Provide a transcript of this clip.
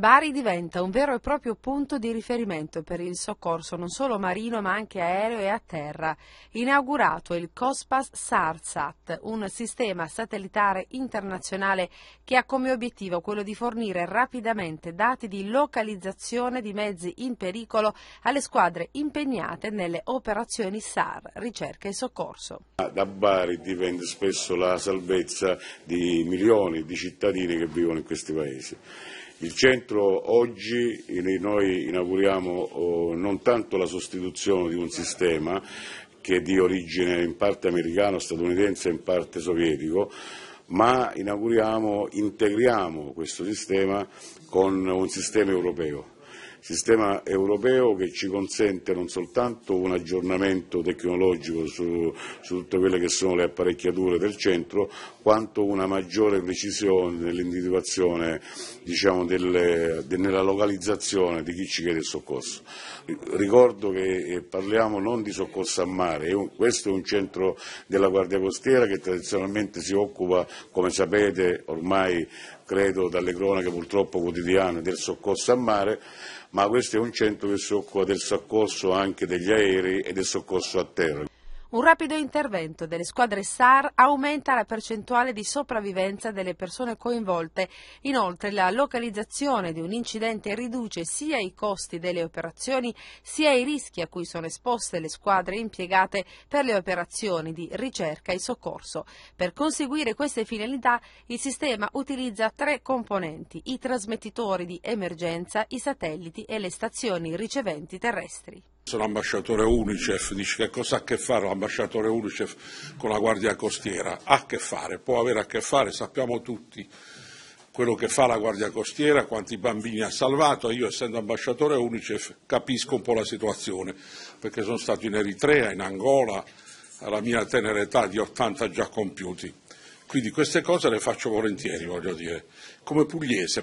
Bari diventa un vero e proprio punto di riferimento per il soccorso non solo marino ma anche aereo e a terra. Inaugurato il COSPAS SARSAT, un sistema satellitare internazionale che ha come obiettivo quello di fornire rapidamente dati di localizzazione di mezzi in pericolo alle squadre impegnate nelle operazioni SAR, ricerca e soccorso. Da Bari dipende spesso la salvezza di milioni di cittadini che vivono in questi paesi. Il centro oggi noi inauguriamo oh, non tanto la sostituzione di un sistema che è di origine in parte americano, statunitense e in parte sovietico, ma inauguriamo, integriamo questo sistema con un sistema europeo sistema europeo che ci consente non soltanto un aggiornamento tecnologico su, su tutte quelle che sono le apparecchiature del centro, quanto una maggiore precisione nell'individuazione diciamo, del, de, nella localizzazione di chi ci chiede il soccorso. Ricordo che eh, parliamo non di soccorso a mare, questo è un centro della Guardia Costiera che tradizionalmente si occupa, come sapete, ormai credo dalle cronache purtroppo quotidiane, del soccorso a mare, ma questo è un centro che si occupa del soccorso anche degli aerei e del soccorso a terra. Un rapido intervento delle squadre SAR aumenta la percentuale di sopravvivenza delle persone coinvolte. Inoltre la localizzazione di un incidente riduce sia i costi delle operazioni sia i rischi a cui sono esposte le squadre impiegate per le operazioni di ricerca e soccorso. Per conseguire queste finalità il sistema utilizza tre componenti, i trasmettitori di emergenza, i satelliti e le stazioni riceventi terrestri. Sono ambasciatore Unicef, dice che cosa ha a che fare l'ambasciatore Unicef con la Guardia Costiera? Ha a che fare, può avere a che fare, sappiamo tutti quello che fa la Guardia Costiera, quanti bambini ha salvato, io essendo ambasciatore Unicef capisco un po' la situazione, perché sono stato in Eritrea, in Angola, alla mia tenera età di 80 già compiuti. Quindi queste cose le faccio volentieri, voglio dire, come pugliese.